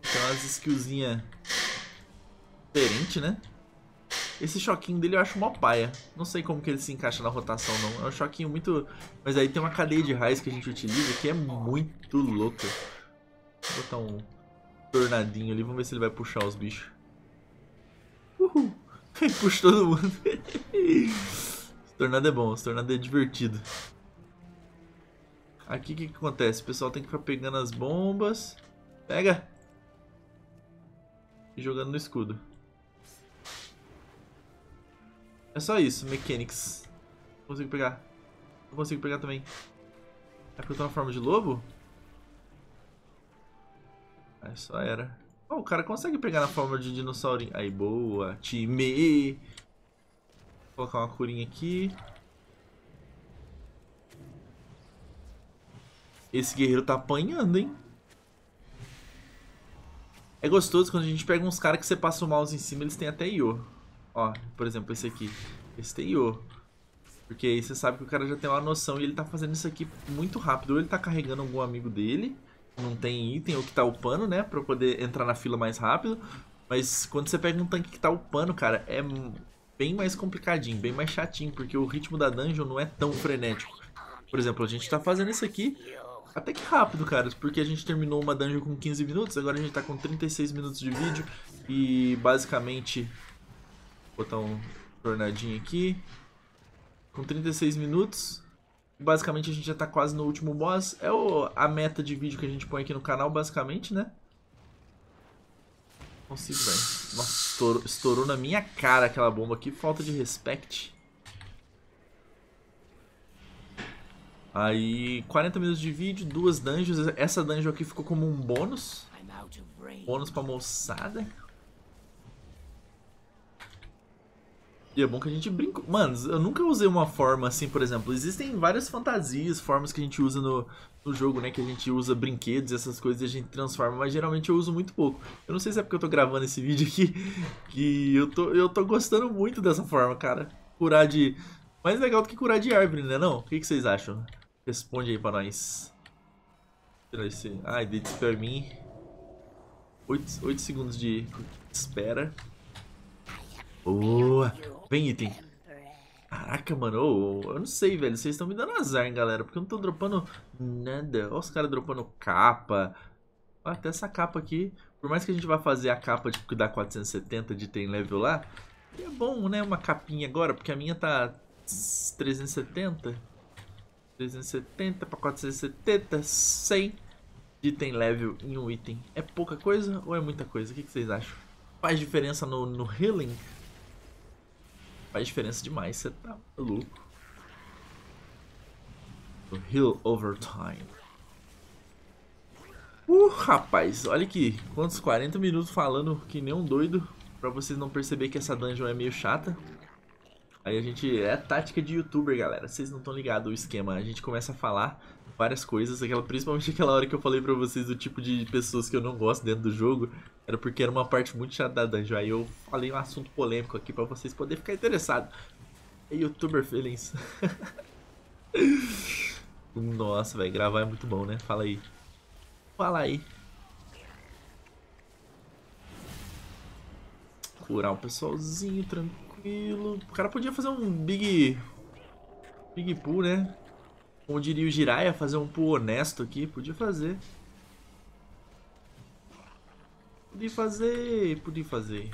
Tem umas skillzinhas diferente, né? Esse choquinho dele eu acho mó paia. Não sei como que ele se encaixa na rotação, não. É um choquinho muito... Mas aí tem uma cadeia de raiz que a gente utiliza que é muito louca. Vou botar um tornadinho ali. Vamos ver se ele vai puxar os bichos. Uhul. Puxa todo mundo. Esse tornado é bom, esse tornado é divertido. Aqui o que, que acontece? O pessoal tem que ficar pegando as bombas. Pega! E jogando no escudo. É só isso, mechanics. Não consigo pegar. Não consigo pegar também. É porque eu tô na forma de lobo? Aí é, só era. Oh, o cara consegue pegar na forma de dinossaurinho. Aí, boa. Time. Vou colocar uma curinha aqui. Esse guerreiro tá apanhando, hein? É gostoso quando a gente pega uns caras que você passa o mouse em cima, eles têm até IO. Ó, por exemplo, esse aqui. Esse tem IO. Porque aí você sabe que o cara já tem uma noção e ele tá fazendo isso aqui muito rápido. Ou ele tá carregando algum amigo dele, não tem item ou que tá upando, né? Pra poder entrar na fila mais rápido. Mas quando você pega um tanque que tá upando, cara, é bem mais complicadinho, bem mais chatinho, porque o ritmo da dungeon não é tão frenético. Por exemplo, a gente tá fazendo isso aqui até que rápido, cara, porque a gente terminou uma dungeon com 15 minutos, agora a gente tá com 36 minutos de vídeo e basicamente... Vou botar um tornadinho aqui. Com 36 minutos, basicamente a gente já tá quase no último boss. É o, a meta de vídeo que a gente põe aqui no canal, basicamente, né? Consigo, velho. Nossa, estourou, estourou na minha cara aquela bomba aqui. Falta de respect. Aí, 40 minutos de vídeo, duas dungeons. Essa dungeon aqui ficou como um bônus. Bônus pra moçada. E é bom que a gente brinca. Mano, eu nunca usei uma forma assim, por exemplo. Existem várias fantasias, formas que a gente usa no, no jogo, né? Que a gente usa brinquedos, essas coisas e a gente transforma, mas geralmente eu uso muito pouco. Eu não sei se é porque eu tô gravando esse vídeo aqui, que eu tô, eu tô gostando muito dessa forma, cara. Curar de. Mais legal do que curar de árvore, né? Não? O que, que vocês acham? Responde aí pra nós. Tirar esse. Ai, pra mim. 8 segundos de espera. Boa. Vem, item. Caraca, mano. eu não sei, velho. Vocês estão me dando azar, hein, galera. Porque eu não tô dropando nada. Olha os caras dropando capa. até essa capa aqui. Por mais que a gente vá fazer a capa de tipo, que dá 470 de tem level lá. é bom, né? Uma capinha agora. Porque a minha tá 370. 370 pra 470. 100 de item level em um item. É pouca coisa ou é muita coisa? O que, que vocês acham? Faz diferença no, no healing? Faz diferença demais, você tá louco. hill Overtime. Uh, rapaz, olha aqui. Quantos 40 minutos falando que nem um doido. Pra vocês não perceber que essa dungeon é meio chata. Aí a gente... É a tática de youtuber, galera. Vocês não estão ligados o esquema. A gente começa a falar várias coisas. Aquela, principalmente aquela hora que eu falei para vocês do tipo de pessoas que eu não gosto dentro do jogo. Era porque era uma parte muito chata da dungeon. Aí eu falei um assunto polêmico aqui para vocês poderem ficar interessados. É youtuber feelings Nossa, velho, gravar é muito bom, né? Fala aí. Fala aí. Curar um pessoalzinho, tranquilo. O cara podia fazer um big... Big pool, né? Como diria o Jiraiya, fazer um pool honesto aqui. Podia fazer. Podia fazer, podia fazer.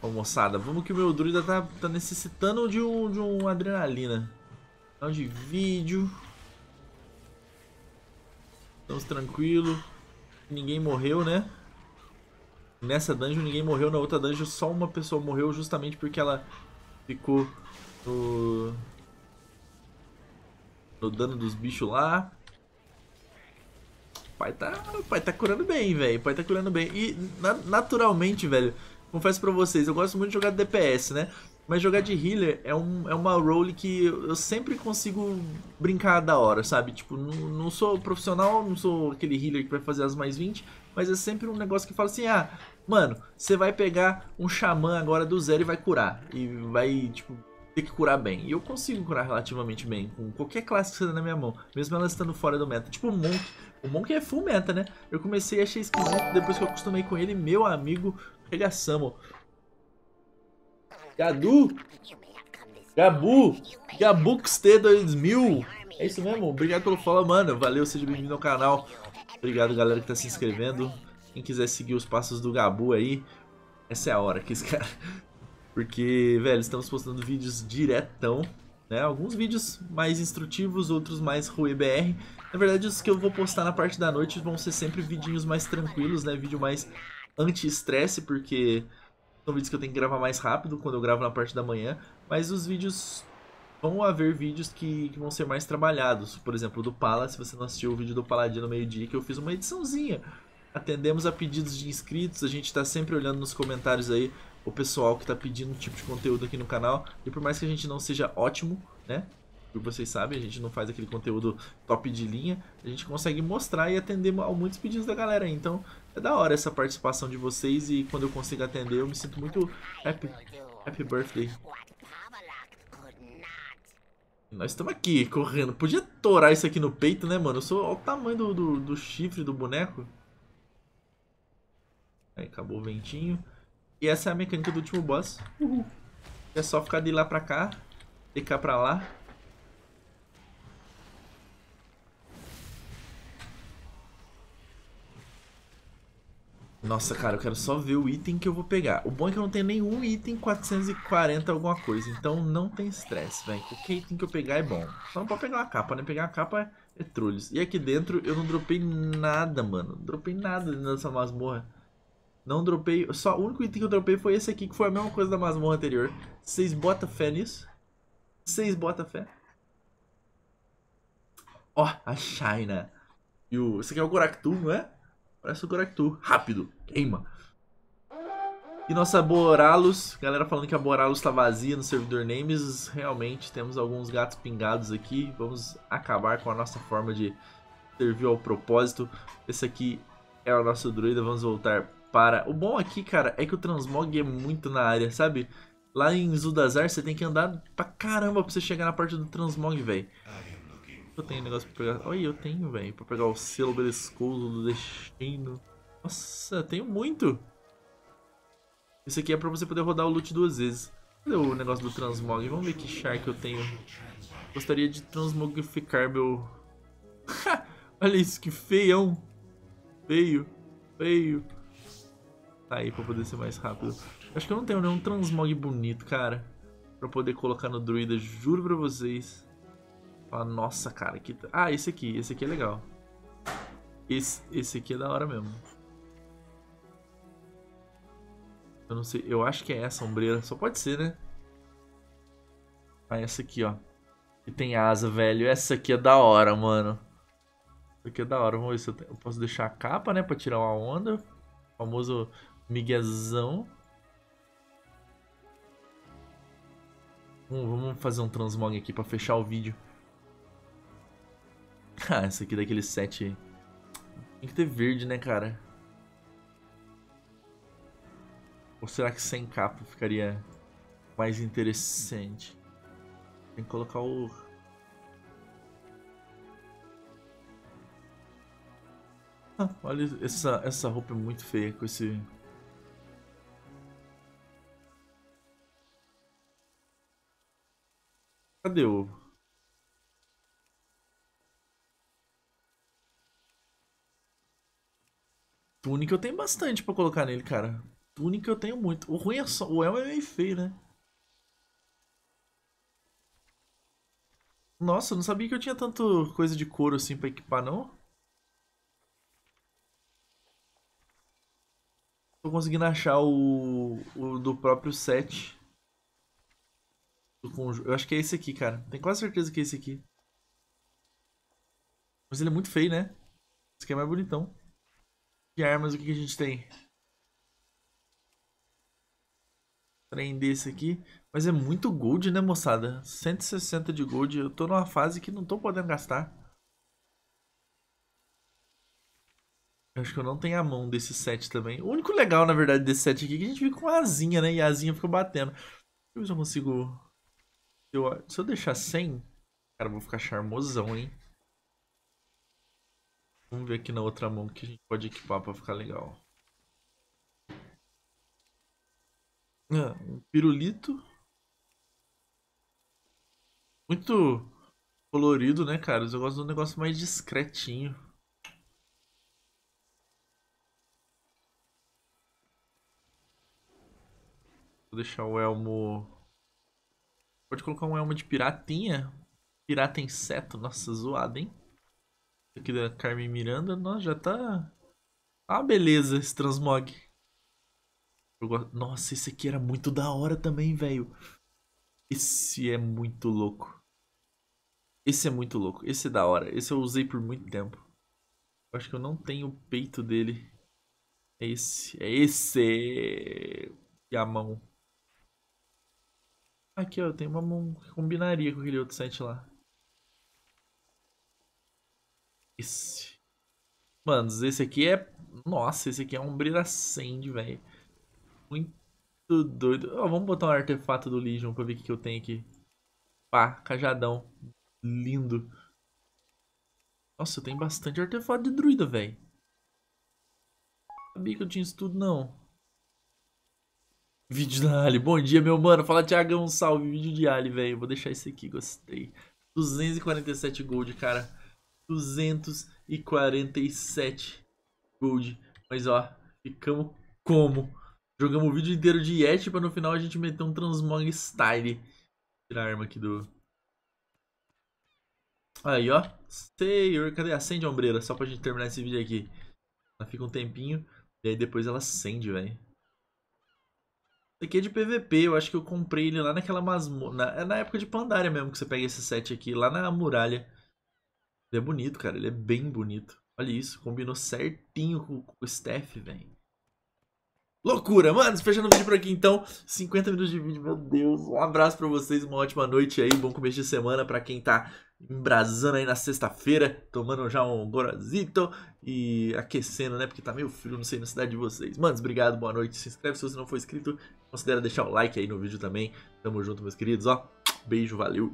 Ô moçada, vamos que o meu druida tá, tá necessitando de um, de um adrenalina. de vídeo. Estamos tranquilo. Ninguém morreu, né? nessa dungeon ninguém morreu, na outra dungeon só uma pessoa morreu justamente porque ela ficou no, no dano dos bichos lá. O pai tá, o pai tá curando bem, velho. Pai tá curando bem. E na, naturalmente, velho, confesso pra vocês, eu gosto muito de jogar DPS, né? Mas jogar de healer é, um, é uma role que eu sempre consigo brincar da hora, sabe? Tipo, não, não sou profissional, não sou aquele healer que vai fazer as mais 20, mas é sempre um negócio que fala assim, ah, mano, você vai pegar um xamã agora do zero e vai curar. E vai, tipo, ter que curar bem. E eu consigo curar relativamente bem com qualquer classe que você dá na minha mão, mesmo ela estando fora do meta. Tipo o Monk. O Monk é full meta, né? Eu comecei a achei esquisito, depois que eu acostumei com ele, meu amigo, regaçamos. Gadu! Gabu! t 2000! É isso mesmo, obrigado pelo follow, mano. Valeu, seja bem-vindo ao canal. Obrigado, galera, que tá se inscrevendo. Quem quiser seguir os passos do Gabu aí, essa é a hora que esse cara... Porque, velho, estamos postando vídeos diretão, né? Alguns vídeos mais instrutivos, outros mais ruibr. Na verdade, os que eu vou postar na parte da noite vão ser sempre vidinhos mais tranquilos, né? Vídeo mais anti-estresse, porque são vídeos que eu tenho que gravar mais rápido quando eu gravo na parte da manhã. Mas os vídeos vão haver vídeos que, que, vão ser mais trabalhados. Por exemplo, do Pala, se você não assistiu o vídeo do Paladino meio-dia, que eu fiz uma ediçãozinha. Atendemos a pedidos de inscritos, a gente está sempre olhando nos comentários aí o pessoal que está pedindo um tipo de conteúdo aqui no canal. E por mais que a gente não seja ótimo, né? Porque vocês sabem, a gente não faz aquele conteúdo top de linha, a gente consegue mostrar e atender a muitos pedidos da galera. Então, é da hora essa participação de vocês e quando eu consigo atender, eu me sinto muito happy. Happy birthday. Nós estamos aqui, correndo. Podia torar isso aqui no peito, né, mano? Eu sou... Olha o tamanho do, do, do chifre do boneco. Aí, acabou o ventinho. E essa é a mecânica do último boss. Uhum. É só ficar de lá pra cá, de cá pra lá. Nossa, cara, eu quero só ver o item que eu vou pegar. O bom é que eu não tenho nenhum item 440 alguma coisa, então não tem estresse, velho. Qualquer item que eu pegar é bom. Só não pode pegar uma capa, né? Pegar uma capa é, é trulhos. E aqui dentro eu não dropei nada, mano. Não dropei nada dentro dessa masmorra. Não dropei... Só o único item que eu dropei foi esse aqui, que foi a mesma coisa da masmorra anterior. Vocês botam fé nisso? Vocês botam fé? Ó, oh, a China. E o... Esse aqui é o Goraktu, não é? Parece o Goraktu. Rápido. Queima. E nossa Boralos, galera falando que a Boralos está vazia no servidor Names, realmente temos alguns gatos pingados aqui, vamos acabar com a nossa forma de servir ao propósito. Esse aqui é o nosso druida, vamos voltar para... O bom aqui, cara, é que o Transmog é muito na área, sabe? Lá em Zudazar você tem que andar pra caramba pra você chegar na parte do Transmog, velho eu tenho negócio pra pegar. Olha, eu tenho, velho. Pra pegar o selo beliscoso do destino. Nossa, tenho muito. Isso aqui é pra você poder rodar o loot duas vezes. Cadê o negócio do transmog? Vamos ver que char que eu tenho. Gostaria de transmogrificar meu... Olha isso, que feião. Feio, feio. Tá aí pra poder ser mais rápido. Acho que eu não tenho nenhum transmog bonito, cara. Pra poder colocar no druida, juro pra vocês. Fala, nossa, cara, que... Ah, esse aqui, esse aqui é legal. Esse, esse aqui é da hora mesmo. Eu não sei, eu acho que é essa ombreira. Só pode ser, né? Ah, essa aqui, ó. E tem asa, velho. Essa aqui é da hora, mano. Essa aqui é da hora. Vamos ver se eu, tenho... eu posso deixar a capa, né? Pra tirar uma onda. O famoso miguezão. Hum, vamos fazer um transmog aqui pra fechar o vídeo. Ah, esse aqui daquele set. Tem que ter verde, né, cara? Ou será que sem capa ficaria mais interessante? Tem que colocar o... Ah, olha, essa, essa roupa é muito feia com esse... Cadê o... Túnica eu tenho bastante pra colocar nele, cara. Túnica eu tenho muito. O ruim é só... O El é meio feio, né? Nossa, eu não sabia que eu tinha tanto coisa de couro assim pra equipar, não. Tô conseguindo achar o, o do próprio set. Do Eu acho que é esse aqui, cara. Tenho quase certeza que é esse aqui. Mas ele é muito feio, né? Esse aqui é mais bonitão. De armas, o que, que a gente tem? Treinar esse aqui. Mas é muito gold, né, moçada? 160 de gold. Eu tô numa fase que não tô podendo gastar. acho que eu não tenho a mão desse set também. O único legal, na verdade, desse set aqui é que a gente fica com a asinha, né? E a asinha fica batendo. Deixa eu ver se eu consigo... Se eu deixar 100... Cara, eu vou ficar charmosão, hein? Vamos ver aqui na outra mão que a gente pode equipar pra ficar legal. Ah, um pirulito. Muito colorido, né, cara? Eu gosto de um negócio mais discretinho. Vou deixar o elmo... Pode colocar um elmo de piratinha. Pirata inseto. Nossa, zoado, hein? aqui da Carmen Miranda, nossa, já tá. Ah, beleza, esse transmog. Nossa, esse aqui era muito da hora também, velho. Esse é muito louco. Esse é muito louco. Esse é da hora. Esse eu usei por muito tempo. Eu acho que eu não tenho o peito dele. É esse. É esse. E a mão. Aqui, ó. Tem uma mão que combinaria com aquele outro site lá. Esse. Mano, esse aqui é... Nossa, esse aqui é um Briracend, velho. Muito doido. Ó, vamos botar um artefato do Legion pra ver o que, que eu tenho aqui. Pá, cajadão. Lindo. Nossa, eu tenho bastante artefato de druida, velho. Sabia que eu tinha isso tudo, não. Vídeo da Ali. Bom dia, meu mano. Fala, Thiagão. Salve. Vídeo de Ali, velho. Vou deixar esse aqui. Gostei. 247 gold, cara. 247 gold. Mas ó, ficamos como? Jogamos o vídeo inteiro de Yeti pra no final a gente meter um Transmog Style. Tirar a arma aqui do... Aí, ó. Sayer. Cadê? Acende a ombreira, só pra gente terminar esse vídeo aqui. Ela fica um tempinho e aí depois ela acende, velho. Esse aqui é de PVP, eu acho que eu comprei ele lá naquela masmorra... Na... É na época de Pandaria mesmo que você pega esse set aqui, lá na muralha. Ele é bonito, cara. Ele é bem bonito. Olha isso, combinou certinho com, com o Steph, velho. Loucura, mano. Fechando o vídeo por aqui, então. 50 minutos de vídeo, meu Deus. Um abraço pra vocês, uma ótima noite aí. Bom começo de semana pra quem tá embrasando aí na sexta-feira, tomando já um gorazito e aquecendo, né? Porque tá meio frio, não sei, na cidade de vocês. Manos, obrigado, boa noite. Se inscreve se você não for inscrito. Considera deixar o like aí no vídeo também. Tamo junto, meus queridos, ó. Beijo, valeu.